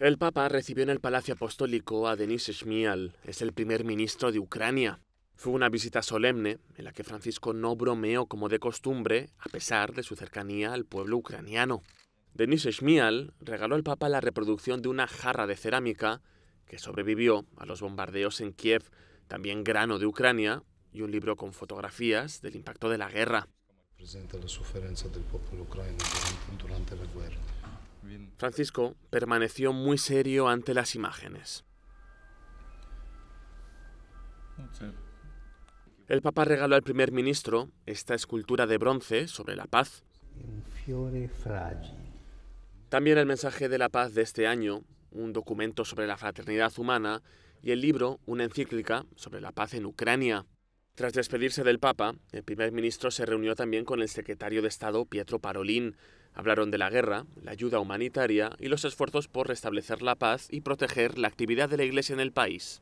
El Papa recibió en el Palacio Apostólico a Denis Shmial, es el primer ministro de Ucrania. Fue una visita solemne en la que Francisco no bromeó como de costumbre, a pesar de su cercanía al pueblo ucraniano. Denis Shmial regaló al Papa la reproducción de una jarra de cerámica que sobrevivió a los bombardeos en Kiev, también grano de Ucrania, y un libro con fotografías del impacto de la guerra. del la guerra. Francisco permaneció muy serio ante las imágenes. El Papa regaló al primer ministro esta escultura de bronce sobre la paz. También el mensaje de la paz de este año, un documento sobre la fraternidad humana y el libro, una encíclica sobre la paz en Ucrania. Tras despedirse del Papa, el primer ministro se reunió también con el secretario de Estado Pietro Parolín, Hablaron de la guerra, la ayuda humanitaria y los esfuerzos por restablecer la paz y proteger la actividad de la Iglesia en el país.